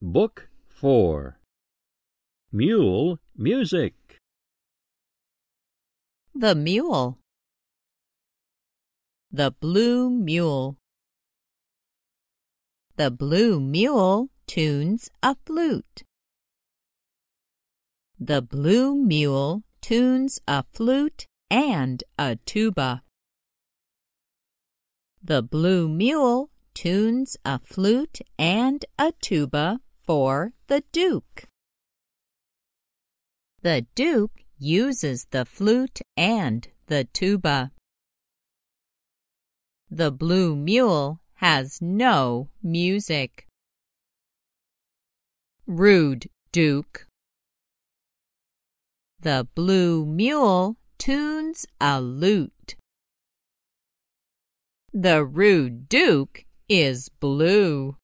Book 4 Mule Music The Mule The Blue Mule The Blue Mule tunes a flute. The Blue Mule tunes a flute and a tuba. The Blue Mule tunes a flute and a tuba for the Duke. The Duke uses the flute and the tuba. The blue mule has no music. Rude Duke. The blue mule tunes a lute. The rude Duke is blue.